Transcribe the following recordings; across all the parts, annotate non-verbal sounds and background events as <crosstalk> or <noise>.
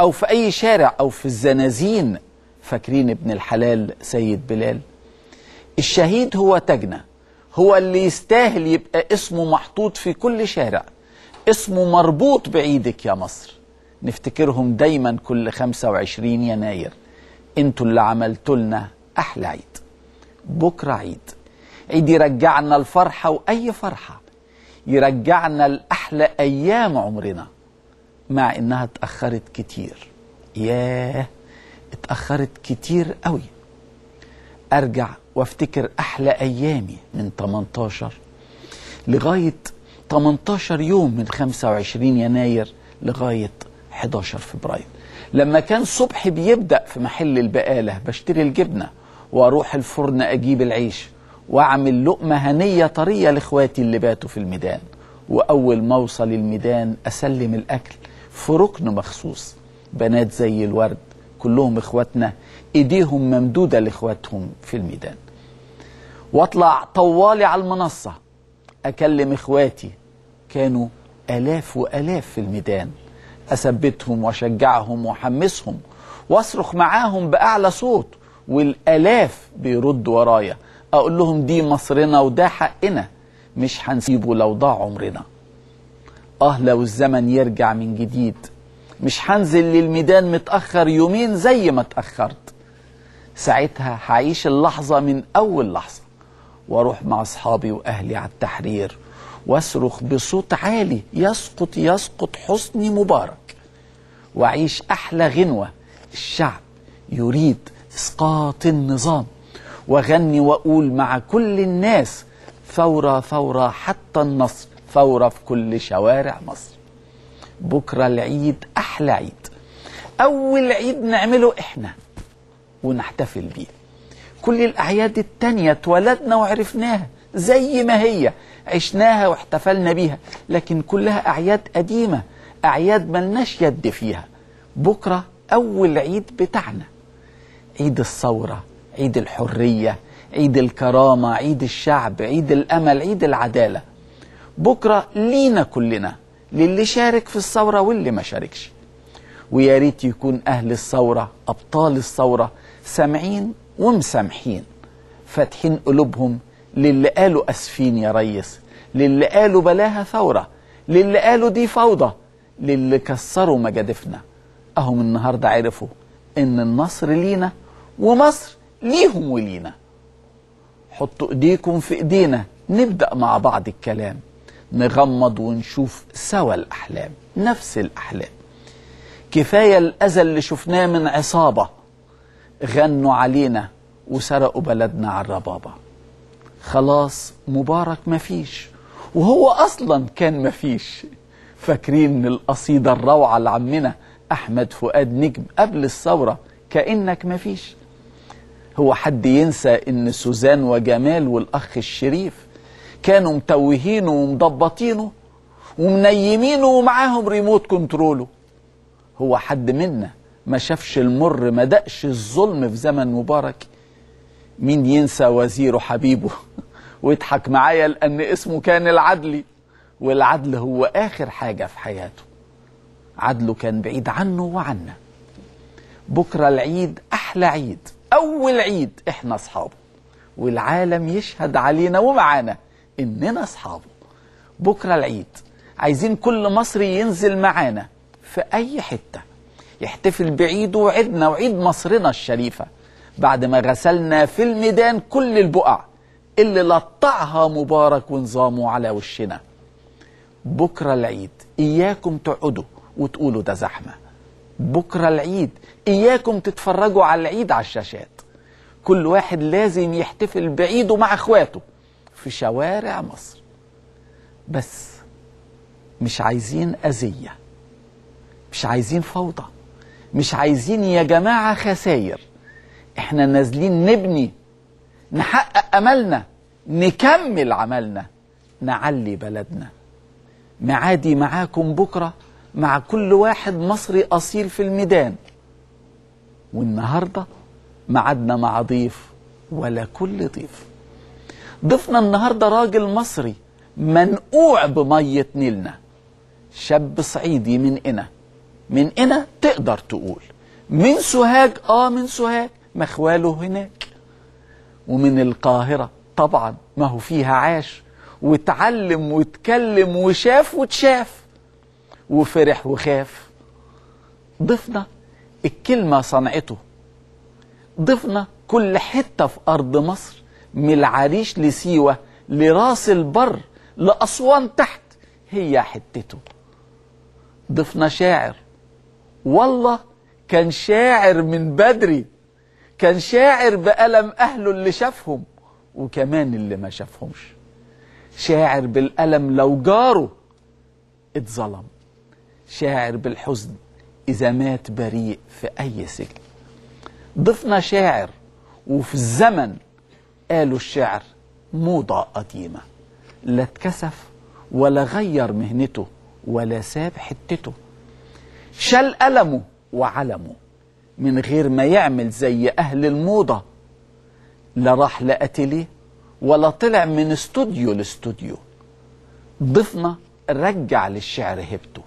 أو في أي شارع أو في الزنازين فاكرين ابن الحلال سيد بلال الشهيد هو تجنة هو اللي يستاهل يبقى اسمه محطوط في كل شارع اسمه مربوط بعيدك يا مصر نفتكرهم دايما كل 25 يناير انتوا اللي عملتوا لنا أحلى عيد بكرة عيد عيد يرجعنا الفرحة وأي فرحة يرجعنا لأحلى أيام عمرنا مع انها اتاخرت كتير ياه اتاخرت كتير قوي ارجع وافتكر احلى ايامي من 18 لغايه 18 يوم من 25 يناير لغايه 11 فبراير لما كان صبحي بيبدا في محل البقاله بشتري الجبنه واروح الفرن اجيب العيش واعمل لقمه هنيه طريه لاخواتي اللي باتوا في الميدان واول ما اوصل الميدان اسلم الاكل في ركن مخصوص بنات زي الورد كلهم اخواتنا ايديهم ممدودة لاخواتهم في الميدان واطلع طوالي على المنصة اكلم اخواتي كانوا الاف والاف في الميدان اثبتهم واشجعهم واحمسهم واصرخ معاهم باعلى صوت والالاف بيردوا ورايا اقول لهم دي مصرنا وده حقنا مش هنسيبه لو ضاع عمرنا اه لو الزمن يرجع من جديد مش هنزل للميدان متأخر يومين زي ما اتأخرت ساعتها هعيش اللحظة من أول لحظة واروح مع أصحابي وأهلي على التحرير واصرخ بصوت عالي يسقط يسقط حسني مبارك واعيش أحلى غنوة الشعب يريد إسقاط النظام واغني وأقول مع كل الناس ثورة ثورة حتى النصر ثورة في كل شوارع مصر بكرة العيد أحلى عيد أول عيد نعمله إحنا ونحتفل بيه كل الأعياد التانية اتولدنا وعرفناها زي ما هي عشناها واحتفلنا بيها لكن كلها أعياد قديمة أعياد ملناش يد فيها بكرة أول عيد بتاعنا عيد الثورة عيد الحرية عيد الكرامة عيد الشعب عيد الأمل عيد العدالة بكرة لينا كلنا للي شارك في الثورة واللي ما شاركش ويا ريت يكون أهل الثورة أبطال الثورة سامعين ومسامحين فاتحين قلوبهم للي قالوا أسفين يا ريس للي قالوا بلاها ثورة للي قالوا دي فوضى للي كسروا مجادفنا أهم النهاردة عرفوا إن النصر لينا ومصر ليهم ولينا حطوا إيديكم في إيدينا نبدأ مع بعض الكلام نغمض ونشوف سوا الأحلام نفس الأحلام كفاية الأذى اللي شفناه من عصابة غنوا علينا وسرقوا بلدنا على الربابة خلاص مبارك مفيش وهو أصلا كان مفيش فاكرين القصيدة الروعة لعمنا أحمد فؤاد نجم قبل الثورة كأنك مفيش هو حد ينسى ان سوزان وجمال والأخ الشريف كانوا متوهينه ومضبطينه ومنيمينه ومعاهم ريموت كنتروله هو حد منا ما شافش المر ما دقش الظلم في زمن مبارك مين ينسى وزيره حبيبه <laughs> ويضحك معايا لأن اسمه كان العدلي والعدل هو آخر حاجة في حياته عدله كان بعيد عنه وعنا بكرة العيد أحلى عيد أول عيد إحنا أصحابه والعالم يشهد علينا ومعانا إننا أصحابه بكرة العيد عايزين كل مصري ينزل معانا في أي حتة يحتفل بعيده وعيدنا وعيد مصرنا الشريفة بعد ما غسلنا في الميدان كل البقع اللي لطعها مبارك ونظامه على وشنا بكرة العيد إياكم تقعدوا وتقولوا ده زحمة بكرة العيد إياكم تتفرجوا على العيد على الشاشات كل واحد لازم يحتفل بعيده مع اخواته في شوارع مصر بس مش عايزين أذية مش عايزين فوضى مش عايزين يا جماعة خساير احنا نازلين نبني نحقق أملنا نكمل عملنا نعلي بلدنا معادي معاكم بكرة مع كل واحد مصري أصيل في الميدان والنهاردة معادنا مع ضيف ولا كل ضيف ضفنا النهاردة راجل مصري منقوع بمية نيلنا شاب صعيدي من إنا من إنا تقدر تقول من سوهاج آه من سوهاج مخواله هناك ومن القاهرة طبعا ما هو فيها عاش واتعلم واتكلم وشاف وتشاف وفرح وخاف ضفنا الكلمة صنعته ضفنا كل حتة في أرض مصر من العريش لسيوة لراس البر لأسوان تحت هي حتته ضفنا شاعر والله كان شاعر من بدري كان شاعر بألم أهله اللي شافهم وكمان اللي ما شافهمش شاعر بالألم لو جاره اتظلم شاعر بالحزن إذا مات بريء في أي سجن ضفنا شاعر وفي الزمن قالوا الشعر موضة قديمة لا اتكسف ولا غير مهنته ولا ساب حتته شال قلمه وعلمه من غير ما يعمل زي أهل الموضة لا راح لأتلي ولا طلع من استوديو لاستوديو ضفنا رجع للشعر هبته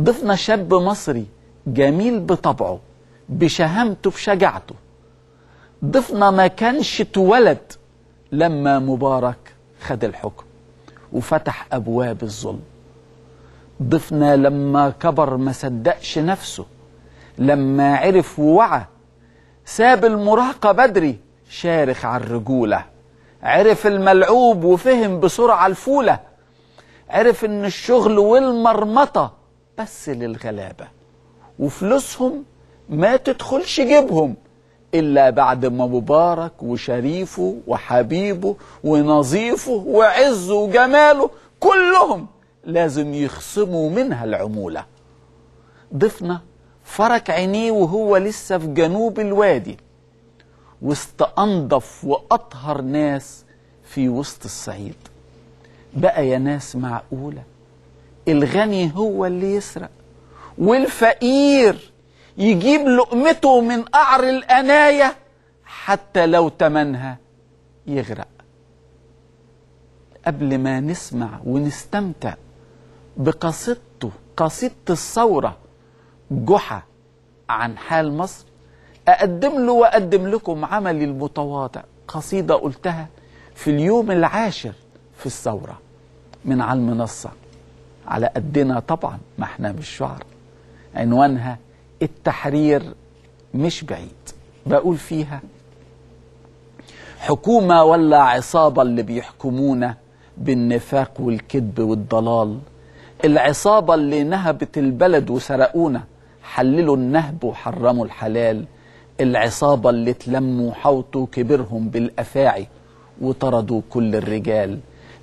ضفنا شاب مصري جميل بطبعه بشهامته بشجاعته ضفنا ما كانش اتولد لما مبارك خد الحكم وفتح أبواب الظلم ضفنا لما كبر ما صدقش نفسه لما عرف ووعى ساب المراهقة بدري شارخ على الرجولة عرف الملعوب وفهم بسرعة الفولة عرف ان الشغل والمرمطة بس للغلابة وفلوسهم ما تدخلش جيبهم إلا بعد ما مبارك وشريفه وحبيبه ونظيفه وعزه وجماله كلهم لازم يخصموا منها العمولة ضفنا فرك عينيه وهو لسه في جنوب الوادي وسط أنضف وأطهر ناس في وسط الصعيد بقى يا ناس معقولة الغني هو اللي يسرق والفقير يجيب لقمته من قعر الأناية حتى لو تمنها يغرق قبل ما نسمع ونستمتع بقصيدته قصيدة الثورة جحا عن حال مصر أقدم له وأقدم لكم عملي المتواضع قصيدة قلتها في اليوم العاشر في الثورة من على المنصة على قدنا طبعا ما احنا مش شعر عنوانها التحرير مش بعيد بقول فيها حكومة ولا عصابة اللي بيحكمونا بالنفاق والكذب والضلال العصابة اللي نهبت البلد وسرقونا حللوا النهب وحرموا الحلال العصابة اللي تلموا حوطوا كبرهم بالأفاعي وطردوا كل الرجال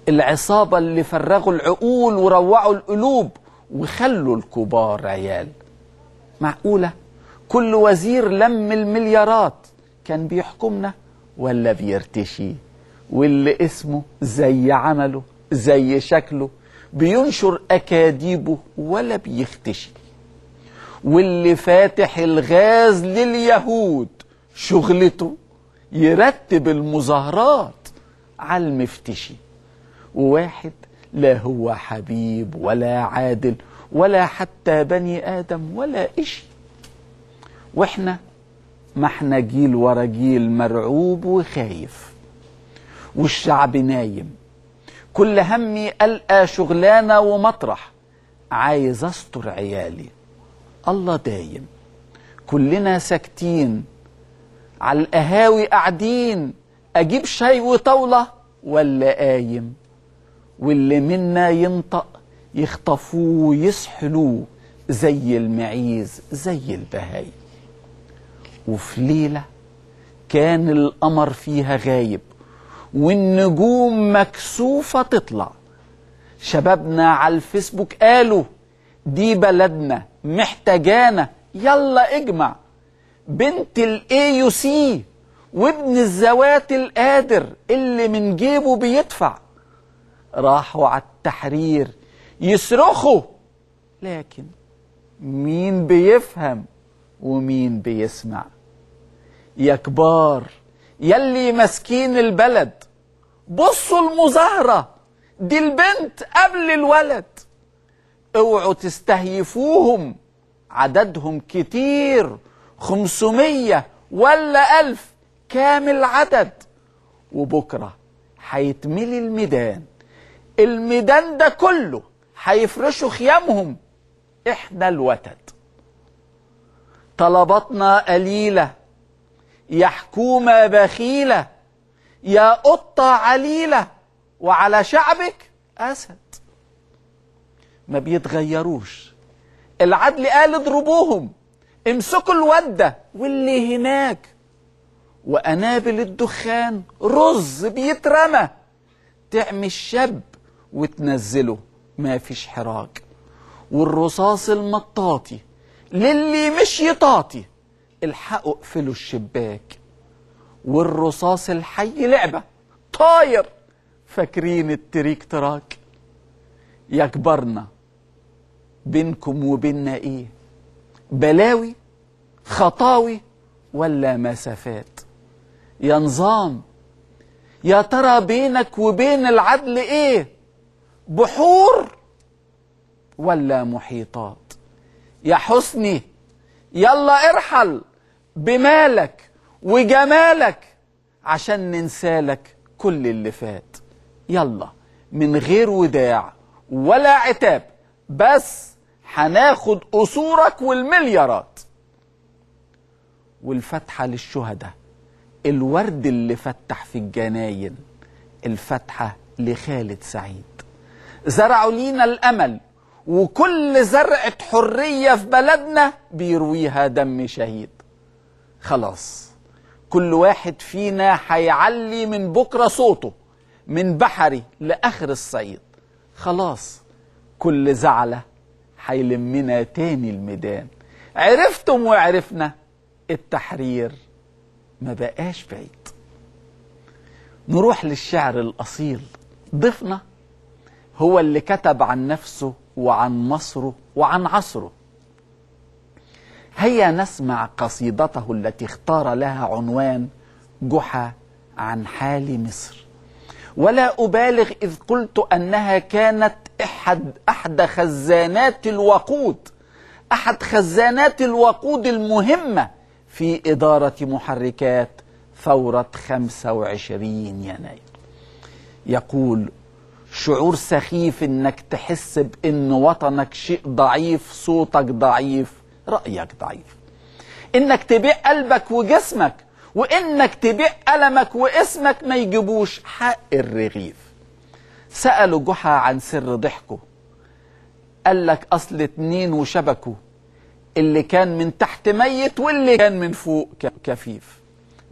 العصابة اللي فرغوا العقول وروعوا القلوب وخلوا الكبار عيال معقولة كل وزير لم المليارات كان بيحكمنا ولا بيرتشي واللي اسمه زي عمله زي شكله بينشر أكاديبه ولا بيختشي واللي فاتح الغاز لليهود شغلته يرتب المظاهرات على المفتشي وواحد لا هو حبيب ولا عادل ولا حتى بني آدم ولا إشي وإحنا ما إحنا جيل ورا جيل مرعوب وخايف والشعب نايم كل همي ألقى شغلانة ومطرح عايز أستر عيالي الله دايم كلنا ساكتين على القهاوي قاعدين أجيب شاي وطاولة ولا قايم واللي منا ينطق يخطفوه ويسحلوه زي المعيز زي البهاي وفي ليلة كان القمر فيها غايب والنجوم مكسوفة تطلع شبابنا على الفيسبوك قالوا دي بلدنا محتاجانا يلا اجمع بنت الاي يو سي وابن الزوات القادر اللي من جيبه بيدفع راحوا على التحرير يصرخوا لكن مين بيفهم ومين بيسمع يا كبار يلي ماسكين البلد بصوا المظاهرة دي البنت قبل الولد اوعوا تستهيفوهم عددهم كتير خمسمية ولا ألف كامل عدد وبكرة هيتملي الميدان الميدان ده كله هيفرشوا خيامهم احنا الوتد طلباتنا قليلة يا حكومة بخيلة يا قطة عليلة وعلى شعبك أسد ما بيتغيروش العدل قال اضربوهم امسكوا الودة واللي هناك وأنابل الدخان رز بيترمى تعمي الشاب وتنزله ما فيش حراك والرصاص المطاطي للي مش يطاطي الحقوا اقفلوا الشباك والرصاص الحي لعبة طاير فاكرين التريك تراك يا كبرنا بينكم وبيننا ايه بلاوي خطاوي ولا مسافات يا نظام يا ترى بينك وبين العدل ايه بحور ولا محيطات يا حسني يلا ارحل بمالك وجمالك عشان ننسالك كل اللي فات يلا من غير وداع ولا عتاب بس هناخد قصورك والمليارات والفتحة للشهداء الورد اللي فتح في الجناين الفتحة لخالد سعيد زرعوا لينا الأمل وكل زرعة حرية في بلدنا بيرويها دم شهيد خلاص كل واحد فينا هيعلي من بكرة صوته من بحري لآخر الصعيد خلاص كل زعلة هيلمنا تاني الميدان عرفتم وعرفنا التحرير ما بقاش بعيد نروح للشعر الأصيل ضفنا هو اللي كتب عن نفسه وعن مصره وعن عصره هيا نسمع قصيدته التي اختار لها عنوان جحا عن حال مصر ولا أبالغ إذ قلت أنها كانت أحد, أحد خزانات الوقود أحد خزانات الوقود المهمة في إدارة محركات ثورة 25 يناير يقول شعور سخيف انك تحس بان وطنك شيء ضعيف صوتك ضعيف رأيك ضعيف انك تبيع قلبك وجسمك وانك تبيع ألمك واسمك ما يجيبوش حق الرغيف سألوا جحا عن سر ضحكه قال لك اصل اتنين وشبكوا اللي كان من تحت ميت واللي كان من فوق كفيف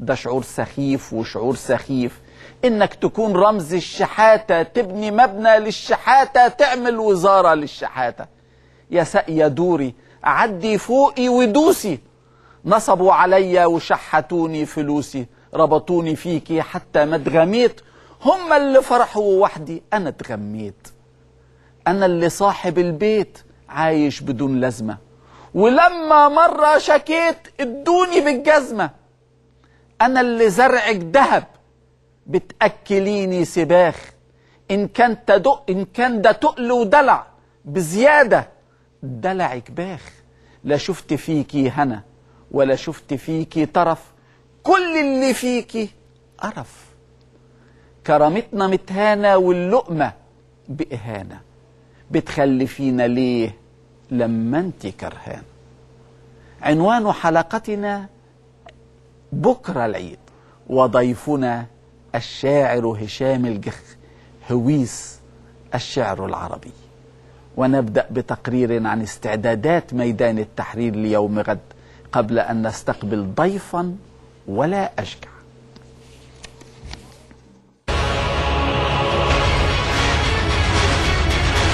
ده شعور سخيف وشعور سخيف انك تكون رمز الشحاتة تبني مبنى للشحاتة تعمل وزارة للشحاتة يا يا دوري عدي فوقي ودوسي نصبوا علي وشحتوني فلوسي ربطوني فيكي حتى ما اتغميت هم اللي فرحوا وحدي انا اتغميت انا اللي صاحب البيت عايش بدون لازمه ولما مره شكيت ادوني بالجزمه أنا اللي زرعك دهب بتأكليني سباخ إن كان تدق إن كان ده تقل ودلع بزيادة دلعك باخ لا شفت فيكي هنا ولا شفت فيكي طرف كل اللي فيكي قرف كرامتنا متهانة واللقمة بإهانة بتخلي فينا ليه لما انت كرهان عنوان حلقتنا بكرة العيد وضيفنا الشاعر هشام الجخ هويس الشعر العربي ونبدأ بتقرير عن استعدادات ميدان التحرير ليوم غد قبل أن نستقبل ضيفا ولا أشكع